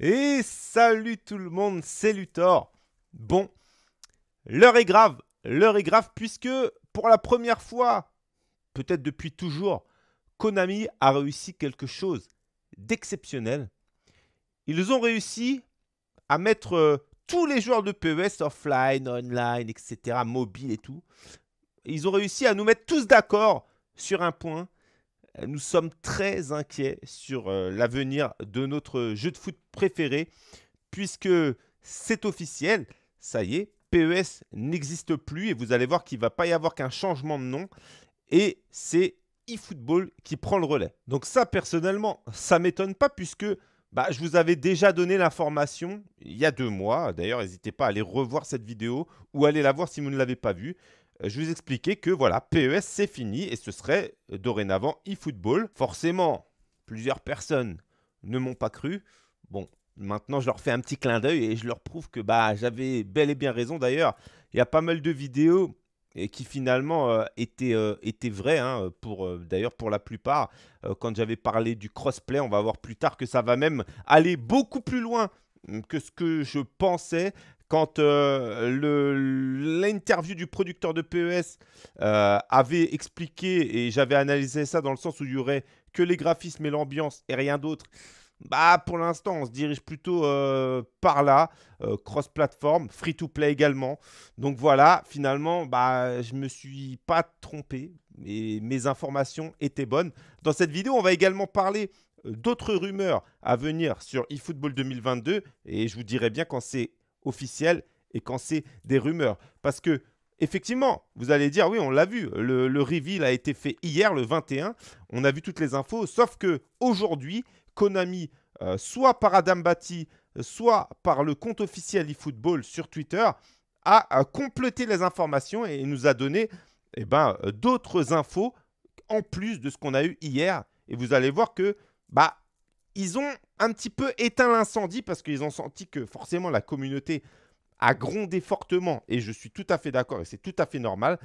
Et salut tout le monde, c'est Luthor. Bon, l'heure est grave, l'heure est grave puisque pour la première fois, peut-être depuis toujours, Konami a réussi quelque chose d'exceptionnel. Ils ont réussi à mettre euh, tous les joueurs de PES offline, online, etc., mobile et tout. Ils ont réussi à nous mettre tous d'accord sur un point, euh, nous sommes très inquiets sur euh, l'avenir de notre jeu de foot préféré, puisque c'est officiel, ça y est, PES n'existe plus et vous allez voir qu'il ne va pas y avoir qu'un changement de nom et c'est eFootball qui prend le relais. Donc ça, personnellement, ça m'étonne pas puisque bah, je vous avais déjà donné l'information il y a deux mois. D'ailleurs, n'hésitez pas à aller revoir cette vidéo ou aller la voir si vous ne l'avez pas vue. Euh, je vous expliquais que voilà, PES c'est fini et ce serait euh, dorénavant eFootball. Forcément, plusieurs personnes ne m'ont pas cru. Bon, maintenant je leur fais un petit clin d'œil et je leur prouve que bah j'avais bel et bien raison d'ailleurs. Il y a pas mal de vidéos qui finalement euh, étaient, vraies hein, d'ailleurs pour la plupart quand j'avais parlé du crossplay, on va voir plus tard que ça va même aller beaucoup plus loin mm, que ce que je pensais quand euh, l'interview du producteur de PES euh, avait expliqué, et j'avais analysé ça dans le sens où il y aurait que les graphismes et l'ambiance et rien d'autre, bah pour l'instant on se dirige plutôt euh, par là, cross-platform, free-to-play également. Donc voilà, finalement, bah, je ne me suis pas trompé, et mes informations étaient bonnes. Dans cette vidéo, on va également parler d'autres rumeurs à venir sur eFootball 2022, et je vous dirai bien quand c'est officielle et quand c'est des rumeurs. Parce que Effectivement, vous allez dire, oui, on l'a vu, le, reveal a été fait hier, le 21, on a vu toutes les infos, sauf que aujourd'hui, Konami, euh, soit par Adam Bati soit par le compte officiel eFootball sur Twitter, a, complété les informations et nous a donné eh ben, euh, d'autres infos en plus de ce qu'on a eu hier. Et vous allez voir que bah, ils ont un petit peu éteint l'incendie parce qu'ils ont senti que forcément la communauté a grondé fortement. Et je suis tout à fait d'accord et c'est tout à fait normal.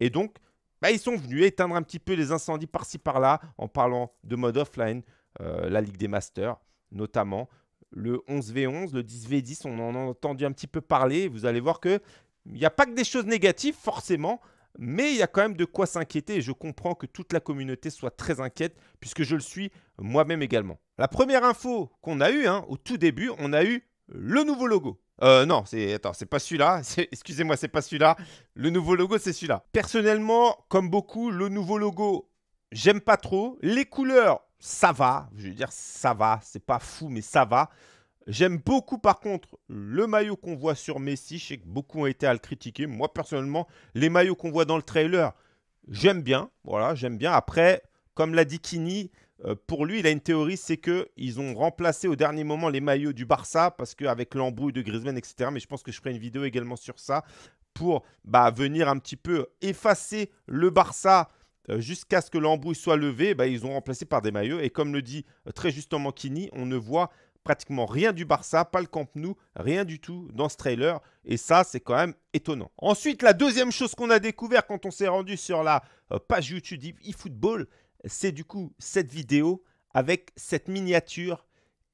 Et donc, bah, ils sont venus éteindre un petit peu les incendies par-ci par-là en parlant de mode offline, euh, la Ligue des Masters notamment, le 11v11, le 10v10, on en a entendu un petit peu parler. Vous allez voir que il n'y a pas que des choses négatives forcément, mais il y a quand même de quoi s'inquiéter et je comprends que toute la communauté soit très inquiète puisque je le suis moi-même également. La première info qu'on a eue hein, au tout début, on a eu le nouveau logo. Euh, non, c'est c'est pas celui-là. Excusez-moi, c'est pas celui-là. Le nouveau logo, c'est celui-là. Personnellement, comme beaucoup, le nouveau logo, j'aime pas trop. Les couleurs, ça va. Je veux dire, ça va. C'est pas fou, mais ça va. J'aime beaucoup par contre le maillot qu'on voit sur Messi. Je sais que beaucoup ont été à le critiquer. Moi personnellement, les maillots qu'on voit dans le trailer, j'aime bien. Voilà, j'aime bien. Après, comme l'a dit Kini, euh, pour lui, il a une théorie, c'est que ils ont remplacé au dernier moment les maillots du Barça parce qu'avec l'embrouille de Griezmann, etc. Mais je pense que je ferai une vidéo également sur ça pour bah, venir un petit peu effacer le Barça euh, jusqu'à ce que l'embrouille soit levée. Bah, ils ont remplacé par des maillots et comme le dit euh, très justement Kini, on ne voit pratiquement rien du Barça, pas le Camp Nou, rien du tout dans ce trailer. Et ça, c'est quand même étonnant. Ensuite, la deuxième chose qu'on a découvert quand on s'est rendu sur la euh, page YouTube eFootball, c'est du coup cette vidéo avec cette miniature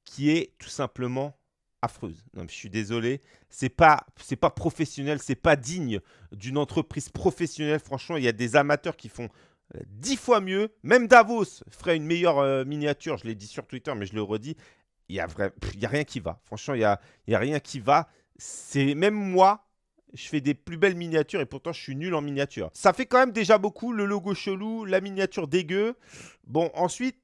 qui est tout simplement affreuse. Non, je suis désolé, c'est pas c'est pas professionnel, c'est pas digne d'une entreprise professionnelle. Franchement, il y a des amateurs qui font euh, dix fois mieux. Même Davos ferait une meilleure euh, miniature, je l'ai dit sur Twitter, mais je le redis il n'y a, rien qui va. Franchement, il n'y a, a rien qui va. C'est même moi, je fais des plus belles miniatures et pourtant je suis nul en miniature. Ça fait quand même déjà beaucoup, le logo chelou, la miniature dégueu. Bon, ensuite,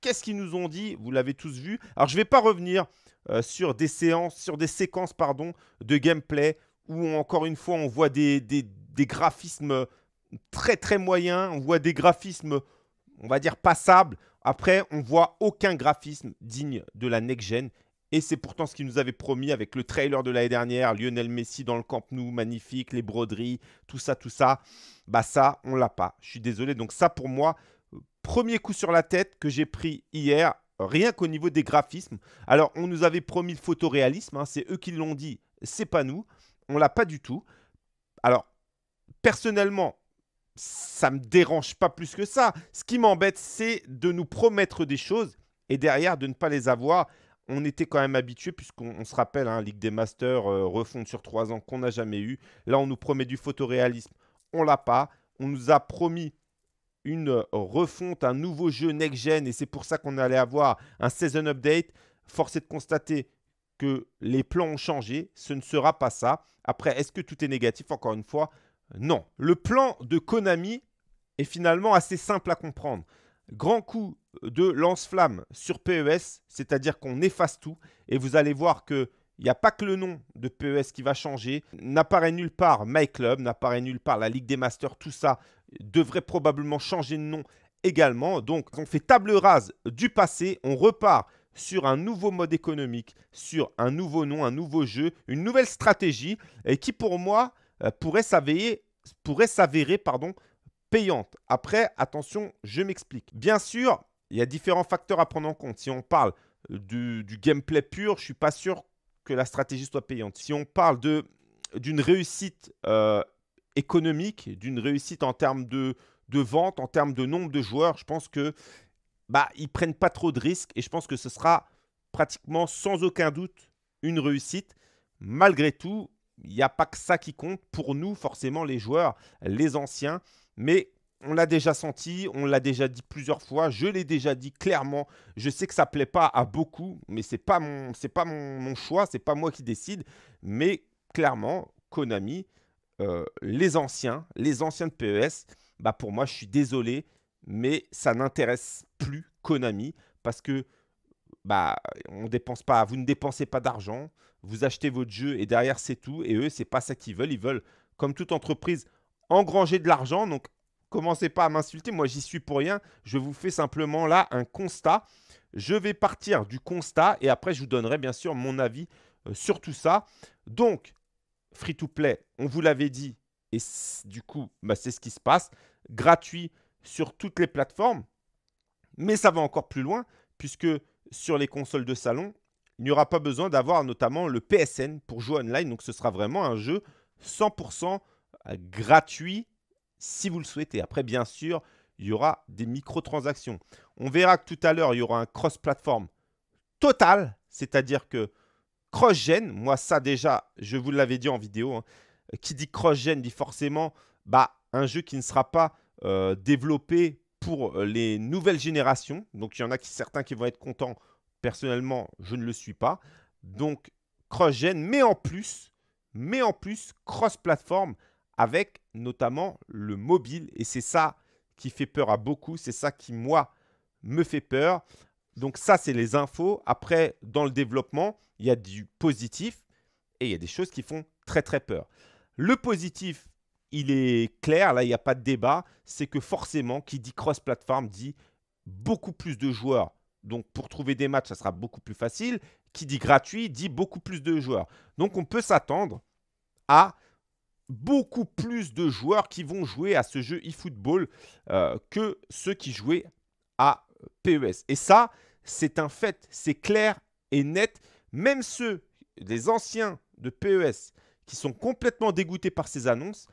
qu'est-ce qu'ils nous ont dit Vous l'avez tous vu. Alors, je ne vais pas revenir euh, sur des séances, sur des séquences, pardon, de gameplay où, encore une fois, on voit des, des, des graphismes très, très moyens. On voit des graphismes, on va dire, passables. Après, on voit aucun graphisme digne de la next-gen. Et c'est pourtant ce qu'ils nous avaient promis avec le trailer de l'année dernière, Lionel Messi dans le Camp Nou, magnifique, les broderies, tout ça, tout ça. Bah ça, on l'a pas. Je suis désolé. Donc ça, pour moi, premier coup sur la tête que j'ai pris hier, rien qu'au niveau des graphismes. Alors, on nous avait promis le photoréalisme. Hein. c'est eux qui l'ont dit. C'est pas nous. On l'a pas du tout. Alors, personnellement, ça me dérange pas plus que ça. Ce qui m'embête, c'est de nous promettre des choses et derrière de ne pas les avoir. On était quand même habitué, puisqu'on se rappelle, hein, Ligue des Masters euh, refonte sur trois ans qu'on n'a jamais eu. Là, on nous promet du photoréalisme, on l'a pas. On nous a promis une refonte, un nouveau jeu next-gen, et c'est pour ça qu'on allait avoir un season update. Force est de constater que les plans ont changé, ce ne sera pas ça. Après, est-ce que tout est négatif Encore une fois, non, le plan de Konami est finalement assez simple à comprendre. Grand coup de lance-flamme sur PES, c'est-à-dire qu'on efface tout, et vous allez voir que il n'y a pas que le nom de PES qui va changer. N'apparaît nulle part My Club, n'apparaît nulle part la Ligue des Masters, tout ça devrait probablement changer de nom également. Donc on fait table rase du passé, on repart sur un nouveau mode économique, sur un nouveau nom, un nouveau jeu, une nouvelle stratégie, et qui pour moi euh, pourrait s'avérer, payante. Après, attention, je m'explique. Bien sûr, il y a différents facteurs à prendre en compte. Si on parle euh, du, gameplay pur, je ne suis pas sûr que la stratégie soit payante. Si on parle d'une réussite euh, économique, d'une réussite en termes de, vente, en termes de nombre de joueurs, je pense que bah, ils prennent pas trop de risques et je pense que ce sera pratiquement sans aucun doute une réussite. Malgré tout, il n'y a pas que ça qui compte pour nous, forcément, les joueurs, les anciens. Mais on l'a déjà senti, on l'a déjà dit plusieurs fois, je l'ai déjà dit clairement. Je sais que ça plaît pas à beaucoup, mais c'est pas mon, pas mon, mon choix, c'est pas moi qui décide. Mais clairement, Konami, euh, les anciens, les anciens de PES, bah pour moi, je suis désolé, mais ça n'intéresse plus Konami parce que bah on dépense pas, vous ne dépensez pas d'argent, vous achetez votre jeu et derrière c'est tout. Et eux, c'est pas ça qu'ils veulent. Ils veulent, comme toute entreprise, engranger de l'argent. Donc commencez pas à m'insulter. Moi, j'y suis pour rien. Je vous fais simplement là un constat. Je vais partir du constat et après, je vous donnerai bien sûr mon avis euh, sur tout ça. Donc, free to play, on vous l'avait dit. Et du coup, bah, c'est ce qui se passe. Gratuit sur toutes les plateformes. Mais ça va encore plus loin puisque sur les consoles de salon, il n'y aura pas besoin d'avoir notamment le PSN pour jouer online. Donc ce sera vraiment un jeu 100% euh, gratuit si vous le souhaitez. Après, bien sûr, il y aura des microtransactions. On verra que tout à l'heure, il y aura un cross-platform total, c'est-à-dire que cross-gen, moi ça déjà, je vous l'avais dit en vidéo, hein, qui dit cross-gen dit forcément bah, un jeu qui ne sera pas euh, développé pour euh, les nouvelles générations. Donc il y en a qui, certains qui vont être contents Personnellement, je ne le suis pas. Donc, cross-gen, mais en plus, mais en plus, cross-platform avec notamment le mobile. Et c'est ça qui fait peur à beaucoup. C'est ça qui, moi, me fait peur. Donc ça, c'est les infos. Après, dans le développement, il y a du positif et il y a des choses qui font très, très peur. Le positif, il est clair, là, il n'y a pas de débat. C'est que forcément, qui dit cross-platform dit beaucoup plus de joueurs donc pour trouver des matchs, ça sera beaucoup plus facile. Qui dit gratuit dit beaucoup plus de joueurs. Donc on peut s'attendre à beaucoup plus de joueurs qui vont jouer à ce jeu eFootball euh, que ceux qui jouaient à PES. Et ça, c'est un fait, c'est clair et net. Même ceux, des anciens de PES, qui sont complètement dégoûtés par ces annonces,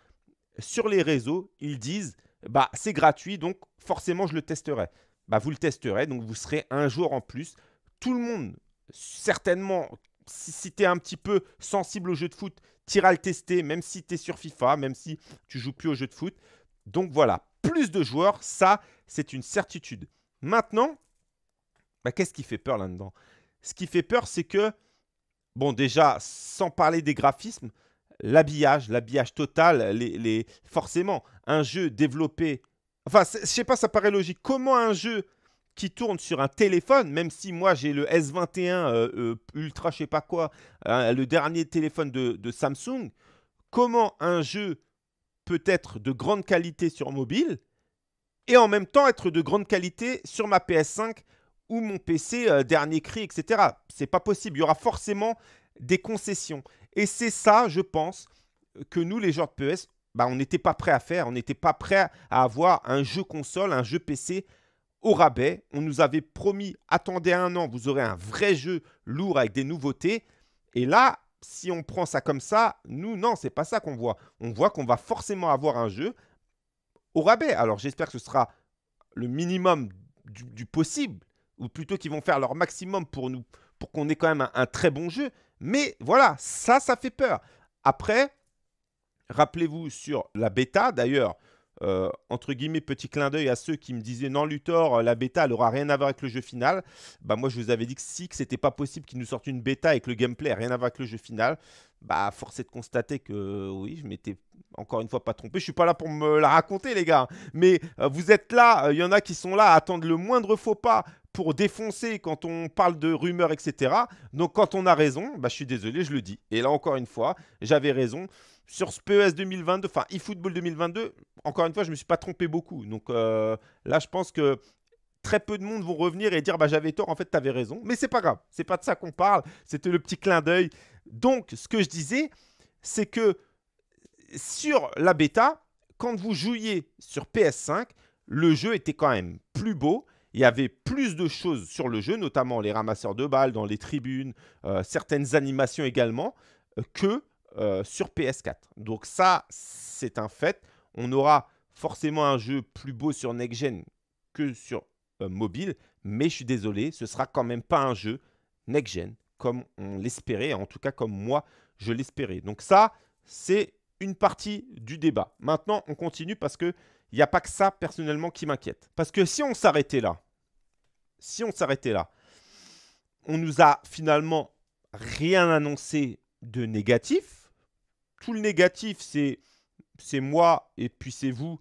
sur les réseaux, ils disent, bah c'est gratuit, donc forcément je le testerai. Bah, vous le testerez. Donc vous serez un jour en plus. Tout le monde, certainement, si, tu es un petit peu sensible au jeu de foot, tira le tester, même si tu es sur FIFA, même si tu joues plus au jeu de foot. Donc voilà, plus de joueurs, ça, c'est une certitude. Maintenant, bah, qu'est-ce qui fait peur là-dedans Ce qui fait peur, c'est que, bon, déjà, sans parler des graphismes, l'habillage, l'habillage total, les, forcément, un jeu développé Enfin, je sais pas, ça paraît logique. Comment un jeu qui tourne sur un téléphone, même si moi j'ai le S21 euh, euh, Ultra, je sais pas quoi, hein, le dernier téléphone de, Samsung, comment un jeu peut être de grande qualité sur mobile et en même temps être de grande qualité sur ma PS5 ou mon PC euh, dernier cri, etc. C'est pas possible. Il y aura forcément des concessions. Et c'est ça, je pense, que nous, les joueurs de PS, bah, on n'était pas prêt à faire. On n'était pas prêt à avoir un jeu console, un jeu PC au rabais. On nous avait promis, attendez un an, vous aurez un vrai jeu lourd avec des nouveautés. Et là, si on prend ça comme ça, nous, non, c'est pas ça qu'on voit. On voit qu'on va forcément avoir un jeu au rabais. Alors j'espère que ce sera le minimum du, possible, ou plutôt qu'ils vont faire leur maximum pour nous, pour qu'on ait quand même un très bon jeu. Mais voilà, ça, ça fait peur. Après, rappelez-vous sur la bêta d'ailleurs, euh, entre guillemets, petit clin d'œil à ceux qui me disaient non, Luthor, euh, la bêta, elle aura rien à voir avec le jeu final. Bah, moi, je vous avais dit que si, que c'était pas possible qu'ils nous sortent une bêta avec le gameplay rien à voir avec le jeu final. Bah, force est de constater que oui, je m'étais encore une fois pas trompé. Je suis pas là pour me la raconter, les gars. Mais euh, vous êtes là, il y en a qui sont là à attendre le moindre faux pas pour défoncer quand on parle de rumeurs, etc. Donc, quand on a raison, bah, je suis désolé, je le dis. Et là, encore une fois, j'avais raison sur ce PES 2022, enfin eFootball 2022, encore une fois, je ne me suis pas trompé beaucoup. Donc euh, là, je pense que très peu de monde vont revenir et dire bah, j'avais tort, en fait, tu avais raison. Mais c'est pas grave, c'est pas de ça qu'on parle, c'était le petit clin d'œil. Donc, ce que je disais, c'est que sur la bêta, quand vous jouiez sur PS5, le jeu était quand même plus beau. Il y avait plus de choses sur le jeu, notamment les ramasseurs de balles dans les tribunes, euh, certaines animations également, euh, que euh, sur PS4. Donc ça, c'est un fait. On aura forcément un jeu plus beau sur next-gen que sur euh, mobile, mais je suis désolé, ce sera quand même pas un jeu next-gen comme on l'espérait, en tout cas comme moi je l'espérais. Donc ça, c'est une partie du débat. Maintenant, on continue parce que il n'y a pas que ça personnellement qui m'inquiète. Parce que si on s'arrêtait là, si on s'arrêtait là, on nous a finalement rien annoncé de négatif tout le négatif, c'est moi et puis c'est vous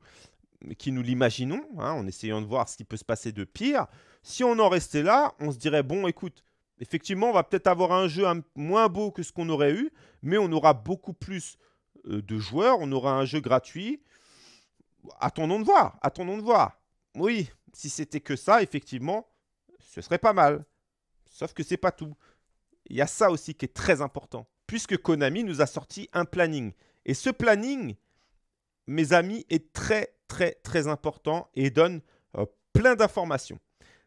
qui nous l'imaginons, hein, en essayant de voir ce qui peut se passer de pire. Si on en restait là, on se dirait, bon, écoute, effectivement, on va peut-être avoir un jeu moins beau que ce qu'on aurait eu, mais on aura beaucoup plus euh, de joueurs, on aura un jeu gratuit. Attendons de voir, attendons de voir. Oui, si c'était que ça, effectivement, ce serait pas mal. Sauf que c'est pas tout. Il y a ça aussi qui est très important puisque Konami nous a sorti un planning. Et ce planning, mes amis, est très, très, très important et donne euh, plein d'informations.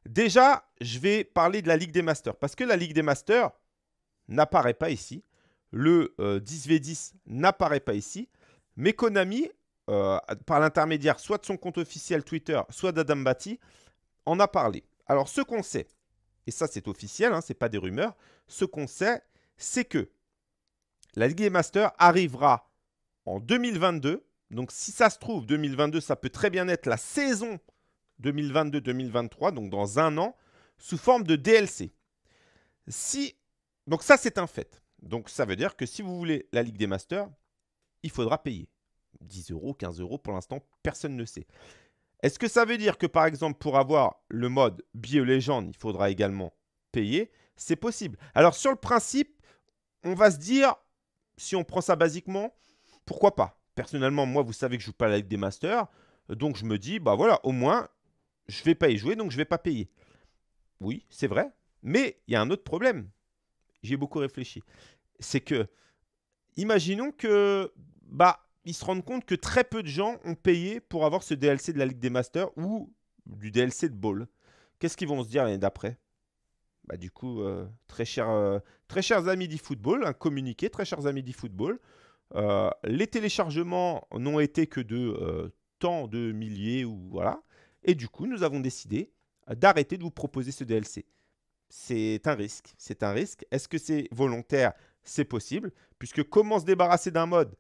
Déjà, je vais parler de la Ligue des Masters, parce que la Ligue des Masters n'apparaît pas ici. Le 10v10 euh, n'apparaît pas ici. Mais Konami, euh, par l'intermédiaire soit de son compte officiel Twitter, soit d'Adam Bati, en a parlé. Alors, ce qu'on sait, et ça c'est officiel, hein, ce n'est pas des rumeurs, ce qu'on sait, c'est que la Ligue des Masters arrivera en 2022. Donc si ça se trouve, 2022, ça peut très bien être la saison 2022-2023, donc dans un an, sous forme de DLC. Si... Donc ça, c'est un fait. Donc ça veut dire que si vous voulez la Ligue des Masters, il faudra payer. 10 euros, 15 euros, pour l'instant, personne ne sait. Est-ce que ça veut dire que par exemple pour avoir le mode biolégende, il faudra également payer C'est possible. Alors sur le principe, on va se dire si on prend ça basiquement, pourquoi pas Personnellement, moi, vous savez que je joue pas la Ligue des Masters, donc je me dis, bah voilà, au moins, je vais pas y jouer, donc je vais pas payer. Oui, c'est vrai, mais il y a un autre problème. J'ai beaucoup réfléchi. C'est que, imaginons que, bah, ils se rendent compte que très peu de gens ont payé pour avoir ce DLC de la Ligue des Masters ou du DLC de Ball. Qu'est-ce qu'ils vont se dire l'année d'après bah, du coup, euh, très, euh, très chers amis d'eFootball, un hein, communiqué, très chers amis d'eFootball, euh, les téléchargements n'ont été que de euh, tant de milliers ou voilà. Et du coup, nous avons décidé d'arrêter de vous proposer ce DLC. C'est un risque. C'est un risque. Est-ce que c'est volontaire C'est possible. Puisque comment se débarrasser d'un mode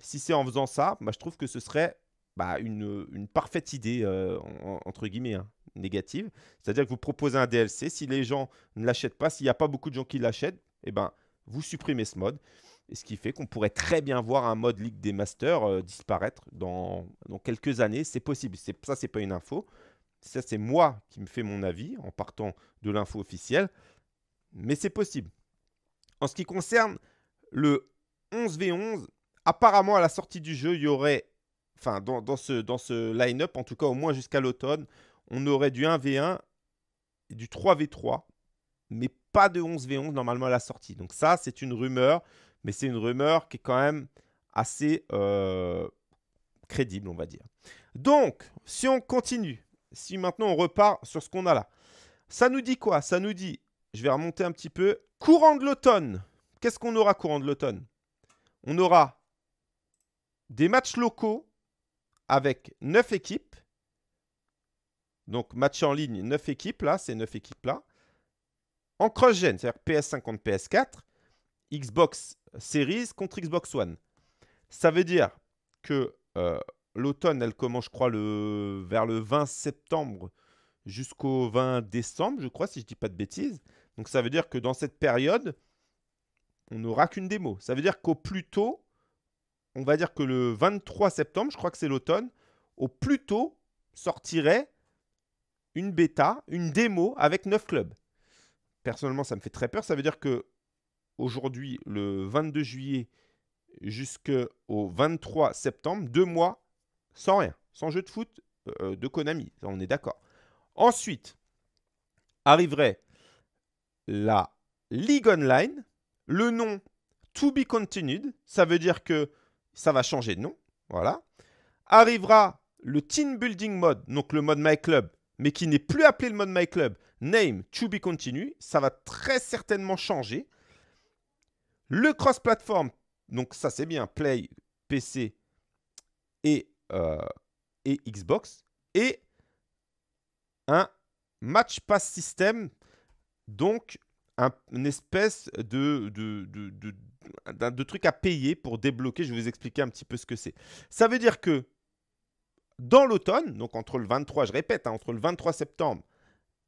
si c'est en faisant ça bah, Je trouve que ce serait bah, une, parfaite idée, euh, entre guillemets, hein, négative. C'est-à-dire que vous proposez un DLC, si les gens ne l'achètent pas, s'il n'y a pas beaucoup de gens qui l'achètent, et eh ben, vous supprimez ce mode. Et ce qui fait qu'on pourrait très bien voir un mode League des Masters euh, disparaître dans, quelques années. C'est possible. Ça, c'est pas une info. Ça, c'est moi qui me fais mon avis en partant de l'info officielle. Mais c'est possible. En ce qui concerne le 11v11, apparemment à la sortie du jeu, il y aurait enfin dans, ce, dans ce line-up, en tout cas au moins jusqu'à l'automne, on aurait du 1v1, du 3v3, mais pas de 11v11 normalement à la sortie. Donc ça, c'est une rumeur, mais c'est une rumeur qui est quand même assez euh, crédible, on va dire. Donc, si on continue, si maintenant on repart sur ce qu'on a là, ça nous dit quoi Ça nous dit, je vais remonter un petit peu, courant de l'automne. Qu'est-ce qu'on aura courant de l'automne On aura des matchs locaux avec 9 équipes. Donc match en ligne, 9 équipes là, ces 9 équipes là. En cross-gen, c'est-à-dire PS5 contre PS4, Xbox Series contre Xbox One. Ça veut dire que euh, l'automne, elle commence, je crois, le... vers le 20 septembre jusqu'au 20 décembre, je crois, si je ne dis pas de bêtises. Donc ça veut dire que dans cette période, on n'aura qu'une démo. Ça veut dire qu'au plus tôt, on va dire que le 23 septembre, je crois que c'est l'automne, au plus tôt sortirait une bêta, une démo avec 9 clubs. Personnellement, ça me fait très peur. Ça veut dire que aujourd'hui, le 22 juillet jusqu'au 23 septembre, deux mois sans rien, sans jeu de foot euh, de Konami. On est d'accord. Ensuite, arriverait la League Online. Le nom To Be Continued, ça veut dire que ça va changer de nom. Voilà. Arrivera le team building mode, donc le mode My Club, mais qui n'est plus appelé le mode My Club, name to be continue, ça va très certainement changer. Le cross-platform, donc ça c'est bien, Play, PC et, euh, et Xbox. Et un match pass system, donc un, une espèce de, de, de trucs à payer pour débloquer. Je vais vous expliquer un petit peu ce que c'est. Ça veut dire que dans l'automne, donc entre le 23, je répète, hein, entre le 23 septembre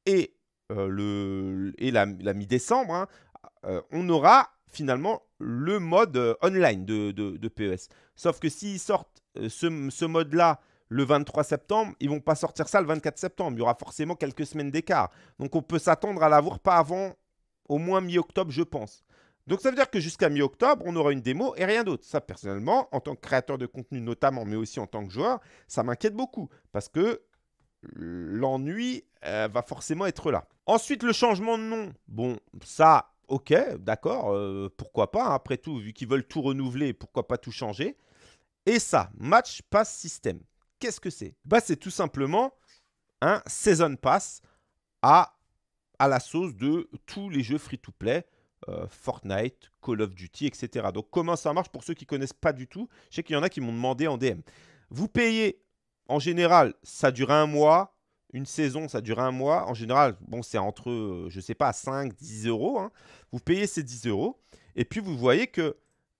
et, euh, le, et la, mi-décembre, hein, euh, on aura finalement le mode euh, online de, de, PES. Sauf que s'ils sortent ce, mode-là le 23 septembre, ils vont pas sortir ça le 24 septembre. Il y aura forcément quelques semaines d'écart. Donc on peut s'attendre à l'avoir pas avant au moins mi-octobre, je pense. Donc ça veut dire que jusqu'à mi-octobre, on aura une démo et rien d'autre. Ça, personnellement, en tant que créateur de contenu notamment, mais aussi en tant que joueur, ça m'inquiète beaucoup parce que l'ennui euh, va forcément être là. Ensuite, le changement de nom. Bon, ça, ok, d'accord, euh, pourquoi pas. après tout, vu qu'ils veulent tout renouveler, pourquoi pas tout changer. Et ça, Match Pass System. Qu'est-ce que c'est bah, C'est tout simplement un Season Pass à, à la sauce de tous les jeux free-to-play euh, Fortnite, Call of Duty, etc. Donc comment ça marche pour ceux qui ne connaissent pas du tout Je sais qu'il y en a qui m'ont demandé en DM. Vous payez, en général, ça dure un mois. Une saison, ça dure un mois. En général, bon, c'est entre, je ne sais pas, 5, 10 euros. Hein. Vous payez ces 10 euros. Et puis, vous voyez que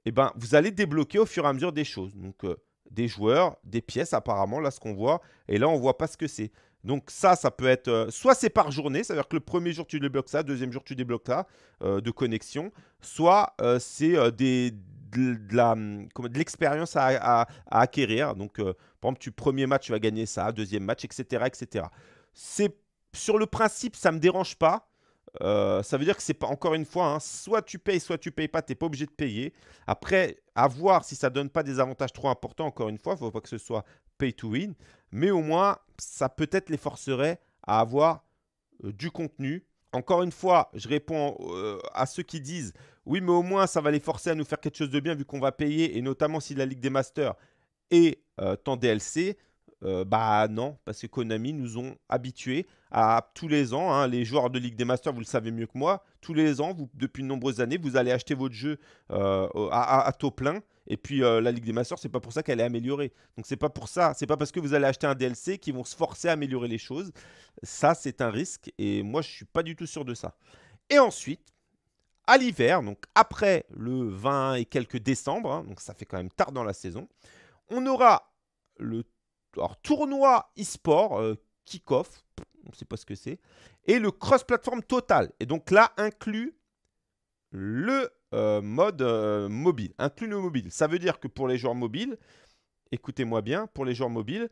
eh ben, vous allez débloquer au fur et à mesure des choses. Donc, euh, des joueurs, des pièces apparemment, là ce qu'on voit, et là on voit pas ce que c'est. Donc ça, ça peut être, euh, soit c'est par journée, c'est-à-dire que le premier jour tu débloques ça, deuxième jour tu débloques ça euh, de connexion, soit euh, c'est des, hum, de, l'expérience à, acquérir. Donc par exemple, tu premier match tu vas gagner ça, deuxième match, etc., etc. C'est sur le principe, ça ne me dérange pas. Euh, ça veut dire que c'est pas encore une fois, hein, soit tu payes, soit tu payes pas, t'es pas obligé de payer. Après, à voir si ça donne pas des avantages trop importants, encore une fois, faut pas que ce soit pay to win, mais au moins ça peut-être les forcerait à avoir euh, du contenu. Encore une fois, je réponds euh, à ceux qui disent oui, mais au moins ça va les forcer à nous faire quelque chose de bien vu qu'on va payer, et notamment si la Ligue des Masters est en DLC. Euh, bah non, parce que Konami nous ont habitués à tous les ans, hein, les joueurs de Ligue des Masters, vous le savez mieux que moi, tous les ans, depuis de nombreuses années, vous allez acheter votre jeu euh, à, taux plein. Et puis euh, la Ligue des Masters, c'est pas pour ça qu'elle est améliorée. Donc c'est pas pour ça, c'est pas parce que vous allez acheter un DLC qu'ils vont se forcer à améliorer les choses. Ça, c'est un risque et moi, je suis pas du tout sûr de ça. Et ensuite, à l'hiver, donc après le 20 et quelques décembre, hein, donc ça fait quand même tard dans la saison, on aura le alors, tournoi e-sport, euh, kick-off, on ne sait pas ce que c'est, et le cross-platform total. Et donc là, inclut le euh, mode euh, mobile, inclut le mobile. Ça veut dire que pour les joueurs mobiles, écoutez-moi bien, pour les joueurs mobiles,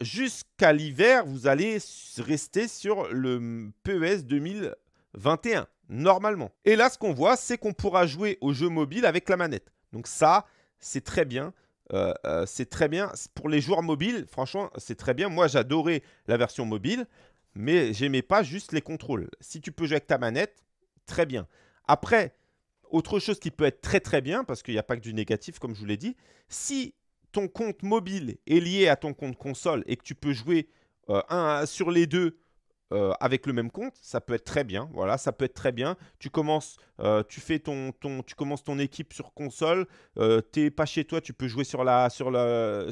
jusqu'à l'hiver, vous allez rester sur le PES 2021, normalement. Et là, ce qu'on voit, c'est qu'on pourra jouer au jeu mobile avec la manette. Donc ça, c'est très bien. Euh, euh, c'est très bien. Pour les joueurs mobiles, franchement, c'est très bien. Moi, j'adorais la version mobile, mais j'aimais pas juste les contrôles. Si tu peux jouer avec ta manette, très bien. Après, autre chose qui peut être très très bien, parce qu'il n'y a pas que du négatif, comme je vous l'ai dit, si ton compte mobile est lié à ton compte console et que tu peux jouer euh, un, sur les deux euh, avec le même compte, ça peut être très bien. Voilà, ça peut être très bien. Tu commences, euh, tu fais ton, tu commences ton équipe sur console. Euh, t'es pas chez toi, tu peux jouer sur la, sur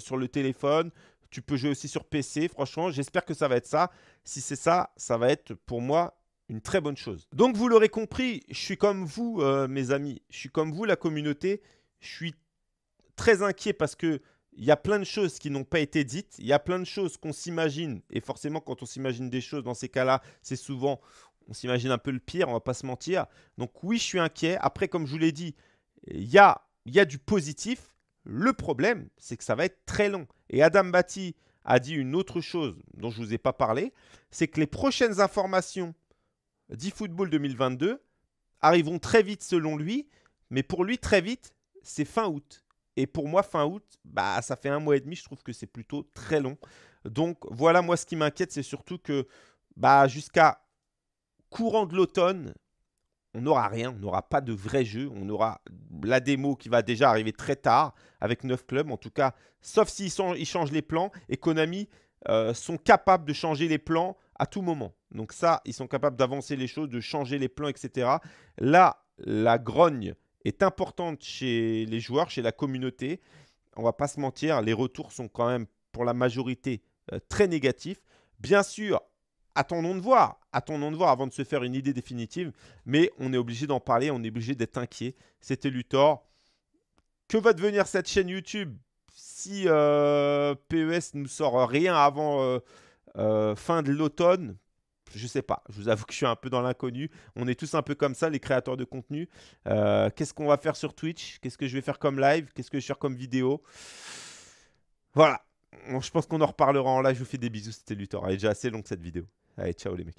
sur le téléphone. Tu peux jouer aussi sur PC. Franchement, j'espère que ça va être ça. Si c'est ça, ça va être pour moi une très bonne chose. Donc vous l'aurez compris, je suis comme vous, mes amis. Je suis comme vous, la communauté. Je suis très inquiet parce que il y a plein de choses qui n'ont pas été dites, il y a plein de choses qu'on s'imagine, et forcément quand on s'imagine des choses dans ces cas-là, c'est souvent, on s'imagine un peu le pire, on va pas se mentir. Donc oui, je suis inquiet. Après, comme je vous l'ai dit, il y a, a du positif. Le problème, c'est que ça va être très long. Et Adam Batty a dit une autre chose dont je ne vous ai pas parlé, c'est que les prochaines informations d'eFootball 2022 arriveront très vite selon lui, mais pour lui, très vite, c'est fin août. Et pour moi, fin août, bah, ça fait un mois et demi, je trouve que c'est plutôt très long. Donc voilà, moi, ce qui m'inquiète, c'est surtout que bah, jusqu'à courant de l'automne, on n'aura rien, on n'aura pas de vrai jeu, on aura la démo qui va déjà arriver très tard avec 9 clubs, en tout cas, sauf s'ils changent les plans, et Konami euh, sont capables de changer les plans à tout moment. Donc ça, ils sont capables d'avancer les choses, de changer les plans, etc. Là, la grogne est importante chez les joueurs, chez la communauté. On va pas se mentir, les retours sont quand même pour la majorité euh, très négatifs. Bien sûr, attendons de voir, attendons de voir avant de se faire une idée définitive, mais on est obligé d'en parler, on est obligé d'être inquiet. C'était Luthor. Que va devenir cette chaîne YouTube si euh, PES nous sort rien avant euh, fin de l'automne je sais pas. Je vous avoue que je suis un peu dans l'inconnu. On est tous un peu comme ça, les créateurs de contenu. Euh, qu'est-ce qu'on va faire sur Twitch Qu'est-ce que je vais faire comme live Qu'est-ce que je vais faire comme vidéo Voilà. je pense qu'on en reparlera en live. Je vous fais des bisous. C'était Luthor. Elle est déjà assez longue cette vidéo. Allez, ciao les mecs.